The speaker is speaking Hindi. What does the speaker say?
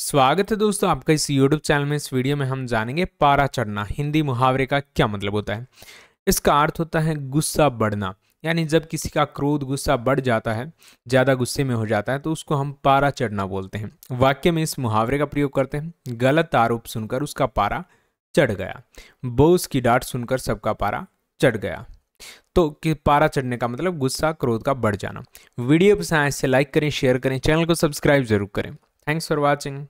स्वागत है दोस्तों आपका इस यूट्यूब चैनल में इस वीडियो में हम जानेंगे पारा चढ़ना हिंदी मुहावरे का क्या मतलब होता है इसका अर्थ होता है गुस्सा बढ़ना यानी जब किसी का क्रोध गुस्सा बढ़ जाता है ज़्यादा गुस्से में हो जाता है तो उसको हम पारा चढ़ना बोलते हैं वाक्य में इस मुहावरे का प्रयोग करते हैं गलत आरोप सुनकर उसका पारा चढ़ गया बोस की डांट सुनकर सबका पारा चढ़ गया तो कि पारा चढ़ने का मतलब गुस्सा क्रोध का बढ़ जाना वीडियो पसंद आए इससे लाइक करें शेयर करें चैनल को सब्सक्राइब जरूर करें thanks for watching